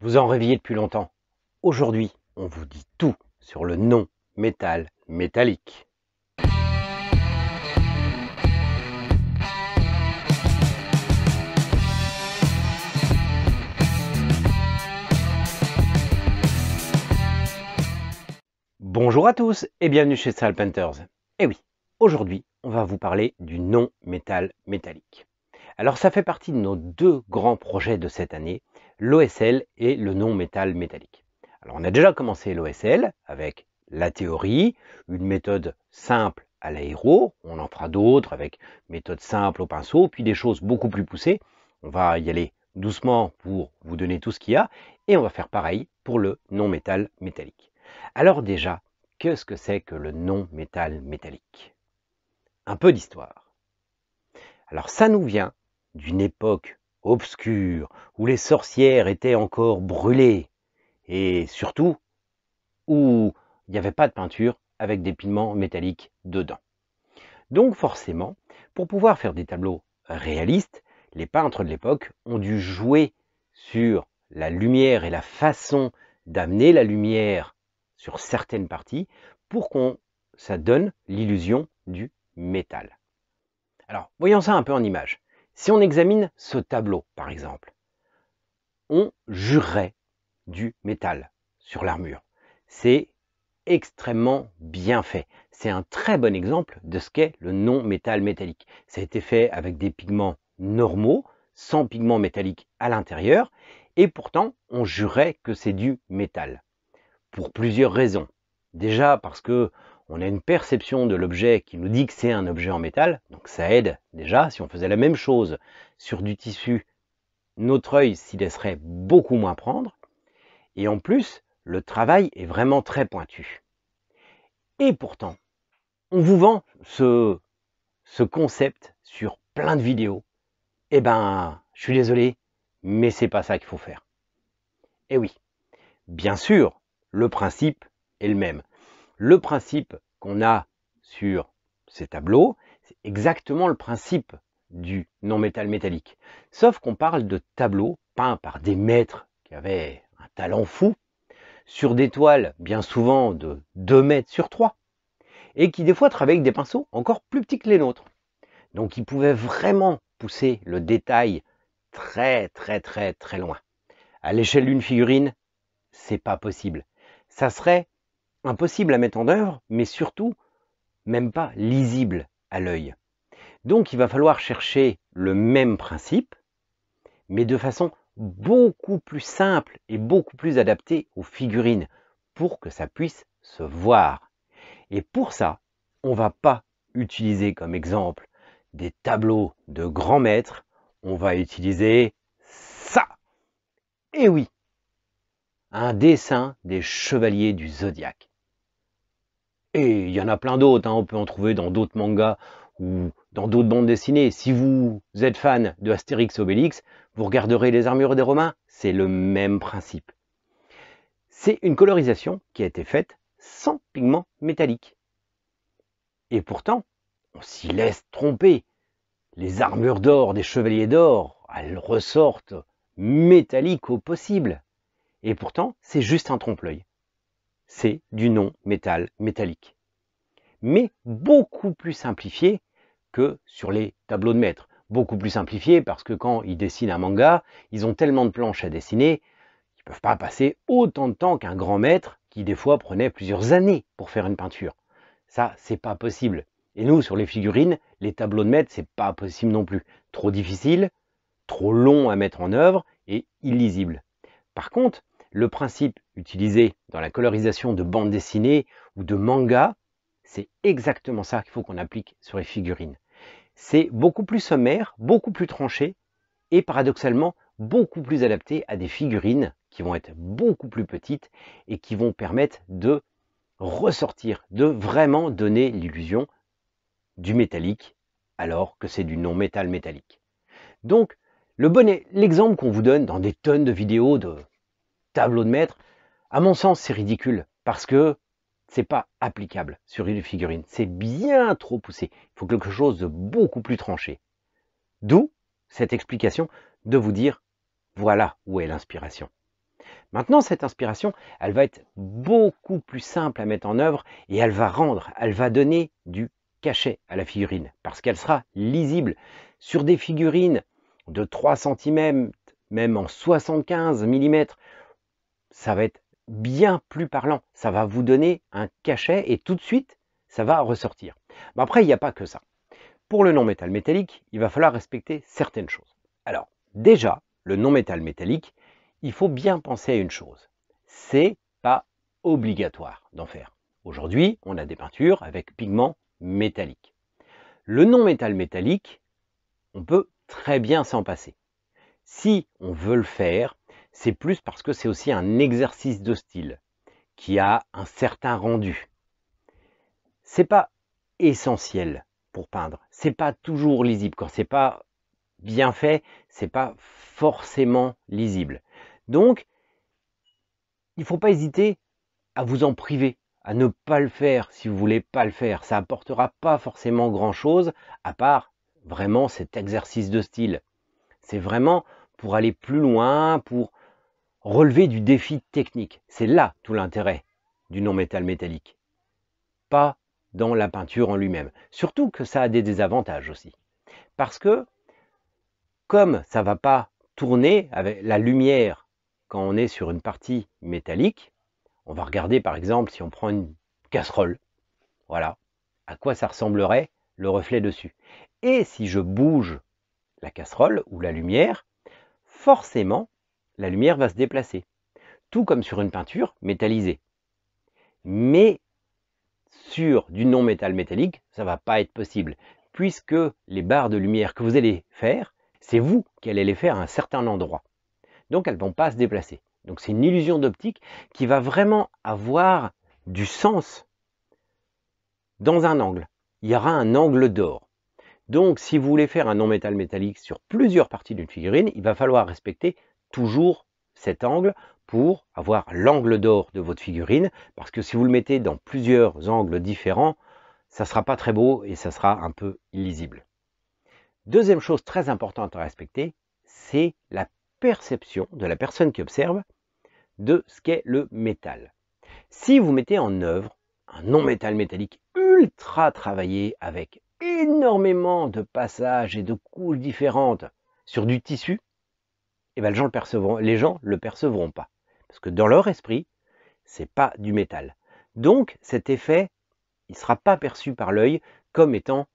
Vous en rêviez depuis longtemps. Aujourd'hui, on vous dit tout sur le non métal métallique. Bonjour à tous et bienvenue chez Panthers. Et eh oui, aujourd'hui, on va vous parler du non métal métallique. Alors ça fait partie de nos deux grands projets de cette année, l'OSL et le non-métal métallique. Alors on a déjà commencé l'OSL avec la théorie, une méthode simple à l'aéro, on en fera d'autres avec méthode simple au pinceau, puis des choses beaucoup plus poussées. On va y aller doucement pour vous donner tout ce qu'il y a, et on va faire pareil pour le non-métal métallique. Alors déjà, qu'est-ce que c'est que le non-métal métallique Un peu d'histoire. Alors ça nous vient d'une époque obscure, où les sorcières étaient encore brûlées, et surtout où il n'y avait pas de peinture avec des pigments métalliques dedans. Donc forcément, pour pouvoir faire des tableaux réalistes, les peintres de l'époque ont dû jouer sur la lumière et la façon d'amener la lumière sur certaines parties pour qu'on ça donne l'illusion du métal. Alors, voyons ça un peu en image. Si on examine ce tableau, par exemple, on jurerait du métal sur l'armure. C'est extrêmement bien fait. C'est un très bon exemple de ce qu'est le non-métal métallique. Ça a été fait avec des pigments normaux, sans pigments métalliques à l'intérieur, et pourtant on jurait que c'est du métal. Pour plusieurs raisons. Déjà parce que on a une perception de l'objet qui nous dit que c'est un objet en métal, donc ça aide déjà. Si on faisait la même chose sur du tissu, notre œil s'y laisserait beaucoup moins prendre. Et en plus, le travail est vraiment très pointu. Et pourtant, on vous vend ce, concept sur plein de vidéos. Eh ben, je suis désolé, mais c'est pas ça qu'il faut faire. Eh oui, bien sûr, le principe est le même le principe qu'on a sur ces tableaux, c'est exactement le principe du non-métal métallique. Sauf qu'on parle de tableaux peints par des maîtres qui avaient un talent fou, sur des toiles bien souvent de 2 mètres sur 3, et qui des fois travaillaient avec des pinceaux encore plus petits que les nôtres. Donc ils pouvaient vraiment pousser le détail très très très très loin. À l'échelle d'une figurine, c'est pas possible. Ça serait impossible à mettre en œuvre, mais surtout même pas lisible à l'œil. Donc il va falloir chercher le même principe, mais de façon beaucoup plus simple et beaucoup plus adaptée aux figurines, pour que ça puisse se voir. Et pour ça, on ne va pas utiliser comme exemple des tableaux de grands maîtres, on va utiliser ça. Et oui, un dessin des chevaliers du zodiaque. Et il y en a plein d'autres, hein. on peut en trouver dans d'autres mangas ou dans d'autres bandes dessinées. Si vous êtes fan de Astérix Obélix, vous regarderez les armures des Romains, c'est le même principe. C'est une colorisation qui a été faite sans pigments métalliques. Et pourtant, on s'y laisse tromper. Les armures d'or des chevaliers d'or, elles ressortent métalliques au possible. Et pourtant, c'est juste un trompe-l'œil. C'est du non-métal métallique. Mais beaucoup plus simplifié que sur les tableaux de maître. Beaucoup plus simplifié parce que quand ils dessinent un manga, ils ont tellement de planches à dessiner qu'ils ne peuvent pas passer autant de temps qu'un grand maître qui des fois prenait plusieurs années pour faire une peinture. Ça, c'est pas possible. Et nous, sur les figurines, les tableaux de maître, c'est pas possible non plus. Trop difficile, trop long à mettre en œuvre et illisible. Par contre, le principe utilisé dans la colorisation de bandes dessinées ou de manga, c'est exactement ça qu'il faut qu'on applique sur les figurines. C'est beaucoup plus sommaire, beaucoup plus tranché et paradoxalement beaucoup plus adapté à des figurines qui vont être beaucoup plus petites et qui vont permettre de ressortir, de vraiment donner l'illusion du métallique alors que c'est du non-métal métallique. Donc le bon e-, l'exemple qu'on vous donne dans des tonnes de vidéos de tableaux de maître, à mon sens, c'est ridicule parce que c'est pas applicable sur une figurine. C'est bien trop poussé. Il faut quelque chose de beaucoup plus tranché. D'où cette explication de vous dire voilà où est l'inspiration. Maintenant, cette inspiration, elle va être beaucoup plus simple à mettre en œuvre et elle va rendre, elle va donner du cachet à la figurine parce qu'elle sera lisible. Sur des figurines de 3 cm, même en 75 mm, ça va être bien plus parlant. Ça va vous donner un cachet et tout de suite, ça va ressortir. Mais après, il n'y a pas que ça. Pour le non-métal métallique, il va falloir respecter certaines choses. Alors, déjà, le non-métal métallique, il faut bien penser à une chose. C'est pas obligatoire d'en faire. Aujourd'hui, on a des peintures avec pigments métalliques. Le non-métal métallique, on peut très bien s'en passer. Si on veut le faire, c'est plus parce que c'est aussi un exercice de style qui a un certain rendu. C'est pas essentiel pour peindre. C'est pas toujours lisible. Quand c'est pas bien fait, c'est pas forcément lisible. Donc, il faut pas hésiter à vous en priver, à ne pas le faire si vous voulez pas le faire. Ça apportera pas forcément grand chose, à part vraiment cet exercice de style. C'est vraiment pour aller plus loin, pour relever du défi technique. C'est là tout l'intérêt du non-métal métallique. Pas dans la peinture en lui-même. Surtout que ça a des désavantages aussi. Parce que comme ça ne va pas tourner avec la lumière quand on est sur une partie métallique, on va regarder par exemple si on prend une casserole. Voilà. À quoi ça ressemblerait le reflet dessus. Et si je bouge la casserole ou la lumière, forcément, la lumière va se déplacer. Tout comme sur une peinture métallisée. Mais sur du non-métal métallique, ça ne va pas être possible, puisque les barres de lumière que vous allez faire, c'est vous qui allez les faire à un certain endroit. Donc elles ne vont pas se déplacer. Donc c'est une illusion d'optique qui va vraiment avoir du sens dans un angle il y aura un angle d'or. Donc, si vous voulez faire un non-métal métallique sur plusieurs parties d'une figurine, il va falloir respecter toujours cet angle pour avoir l'angle d'or de votre figurine, parce que si vous le mettez dans plusieurs angles différents, ça sera pas très beau et ça sera un peu illisible. Deuxième chose très importante à respecter, c'est la perception de la personne qui observe de ce qu'est le métal. Si vous mettez en œuvre un non-métal métallique ultra travaillé avec énormément de passages et de couches différentes sur du tissu, et eh ben, les, gens le percevront, les gens le percevront pas. Parce que dans leur esprit, c'est pas du métal. Donc cet effet, il ne sera pas perçu par l'œil comme étant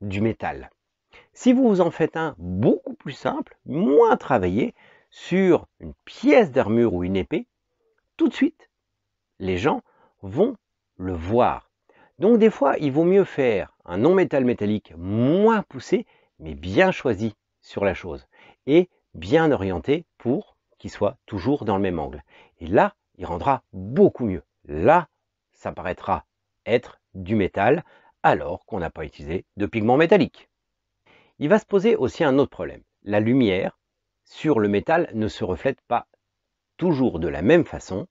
du métal. Si vous en faites un beaucoup plus simple, moins travaillé, sur une pièce d'armure ou une épée, tout de suite, les gens vont le voir. Donc des fois, il vaut mieux faire un non-métal métallique moins poussé, mais bien choisi sur la chose, et bien orienté pour qu'il soit toujours dans le même angle. Et là, il rendra beaucoup mieux. Là, ça paraîtra être du métal, alors qu'on n'a pas utilisé de pigment métallique. Il va se poser aussi un autre problème. La lumière sur le métal ne se reflète pas toujours de la même façon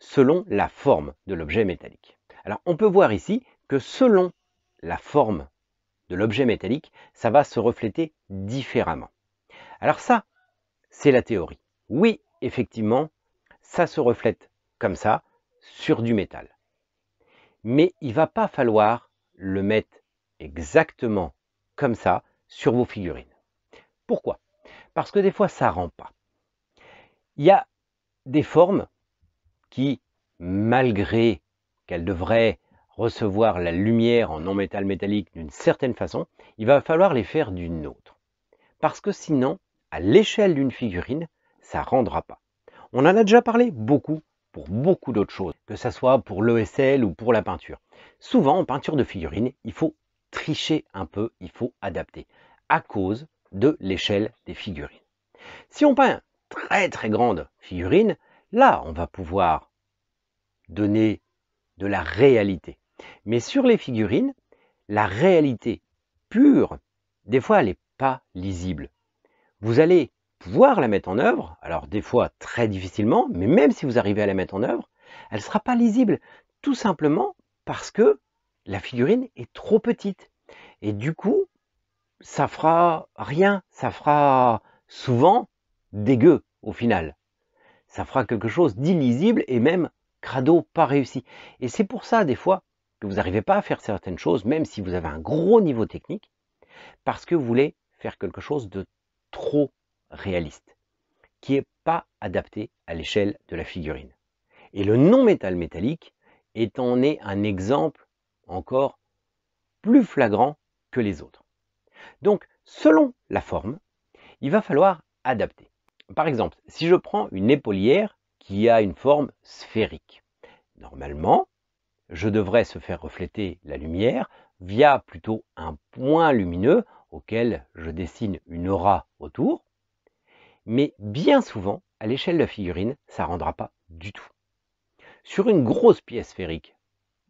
selon la forme de l'objet métallique. Alors on peut voir ici que selon la forme de l'objet métallique, ça va se refléter différemment. Alors ça, c'est la théorie. Oui, effectivement, ça se reflète comme ça sur du métal. Mais il va pas falloir le mettre exactement comme ça sur vos figurines. Pourquoi Parce que des fois, ça rend pas. Il y a des formes qui, malgré qu'elles devraient recevoir la lumière en non-métal métallique d'une certaine façon, il va falloir les faire d'une autre. Parce que sinon, à l'échelle d'une figurine, ça ne rendra pas. On en a déjà parlé beaucoup pour beaucoup d'autres choses, que ce soit pour l'ESL ou pour la peinture. Souvent, en peinture de figurines il faut tricher un peu, il faut adapter, à cause de l'échelle des figurines. Si on peint très très grande figurine, là, on va pouvoir donner de la réalité. Mais sur les figurines, la réalité pure, des fois, elle n'est pas lisible. Vous allez pouvoir la mettre en œuvre, alors des fois très difficilement, mais même si vous arrivez à la mettre en œuvre, elle ne sera pas lisible, tout simplement parce que la figurine est trop petite. Et du coup, ça fera rien, ça fera souvent dégueu au final. Ça fera quelque chose d'illisible et même crado pas réussi. Et c'est pour ça, des fois, que vous n'arrivez pas à faire certaines choses, même si vous avez un gros niveau technique, parce que vous voulez faire quelque chose de trop réaliste, qui n'est pas adapté à l'échelle de la figurine. Et le non-métal métallique est en est un exemple encore plus flagrant que les autres. Donc, selon la forme, il va falloir adapter. Par exemple, si je prends une épaulière qui a une forme sphérique, normalement, je devrais se faire refléter la lumière via plutôt un point lumineux auquel je dessine une aura autour. Mais bien souvent, à l'échelle de la figurine, ça ne rendra pas du tout. Sur une grosse pièce sphérique,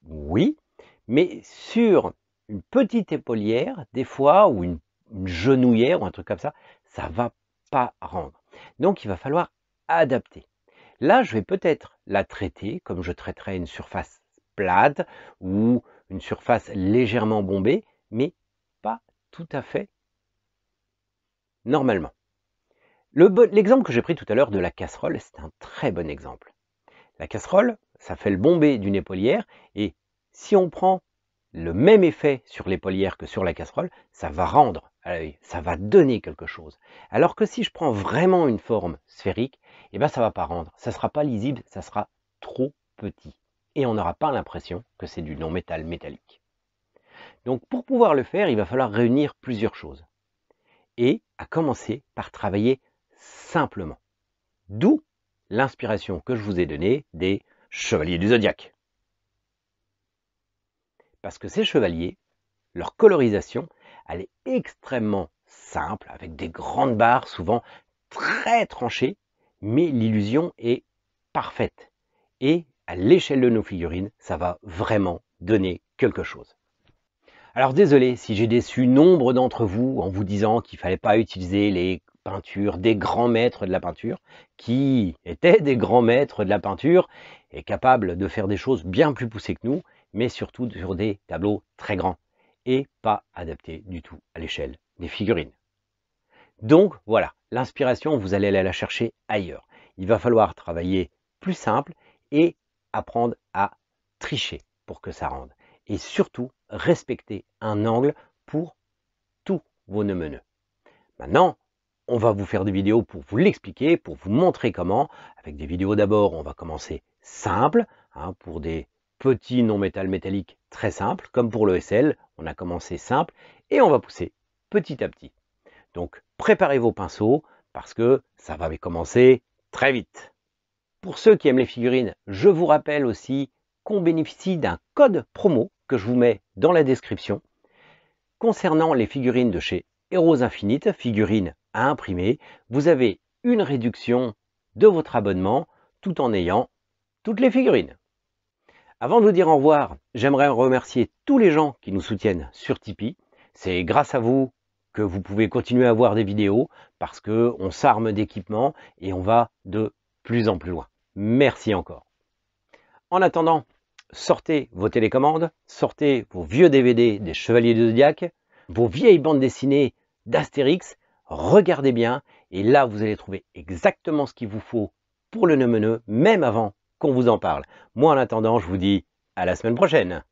oui, mais sur une petite épaulière, des fois, ou une, genouillère, ou un truc comme ça, ça ne va pas rendre. Donc il va falloir adapter. Là, je vais peut-être la traiter comme je traiterais une surface plate ou une surface légèrement bombée, mais pas tout à fait normalement. L'exemple que j'ai pris tout à l'heure de la casserole, c'est un très bon exemple. La casserole, ça fait le bombé d'une épaulière, et si on prend le même effet sur l'épaulière que sur la casserole, ça va rendre ça va donner quelque chose. Alors que si je prends vraiment une forme sphérique, eh ben ça va pas rendre, ça sera pas lisible, ça sera trop petit et on n'aura pas l'impression que c'est du non-métal métallique. Donc pour pouvoir le faire, il va falloir réunir plusieurs choses. Et à commencer par travailler simplement. D'où l'inspiration que je vous ai donnée des chevaliers du zodiaque. Parce que ces chevaliers, leur colorisation, elle est extrêmement simple, avec des grandes barres souvent très tranchées, mais l'illusion est parfaite. Et à l'échelle de nos figurines, ça va vraiment donner quelque chose. Alors désolé si j'ai déçu nombre d'entre vous en vous disant qu'il fallait pas utiliser les peintures des grands maîtres de la peinture, qui étaient des grands maîtres de la peinture et capables de faire des choses bien plus poussées que nous, mais surtout sur des tableaux très grands et pas adaptés du tout à l'échelle des figurines. Donc voilà, l'inspiration, vous allez aller la chercher ailleurs. Il va falloir travailler plus simple et apprendre à tricher pour que ça rende. Et surtout, respecter un angle pour tous vos nœuds Maintenant, on va vous faire des vidéos pour vous l'expliquer, pour vous montrer comment. Avec des vidéos d'abord, on va commencer simple, hein, pour des petits non-métal métalliques très simples, comme pour le SL, on a commencé simple, et on va pousser petit à petit. Donc, préparez vos pinceaux, parce que ça va commencer très vite. Pour ceux qui aiment les figurines, je vous rappelle aussi qu'on bénéficie d'un code promo que je vous mets dans la description. Concernant les figurines de chez Heroes Infinite, figurines à imprimer, vous avez une réduction de votre abonnement tout en ayant toutes les figurines. Avant de vous dire au revoir, j'aimerais remercier tous les gens qui nous soutiennent sur Tipeee. C'est grâce à vous que vous pouvez continuer à voir des vidéos parce qu'on s'arme d'équipement et on va de plus en plus loin. Merci encore. En attendant, sortez vos télécommandes, sortez vos vieux DVD des Chevaliers du Zodiac, vos vieilles bandes dessinées d'Astérix, regardez bien, et là vous allez trouver exactement ce qu'il vous faut pour le nœud même avant qu'on vous en parle. Moi en attendant, je vous dis à la semaine prochaine.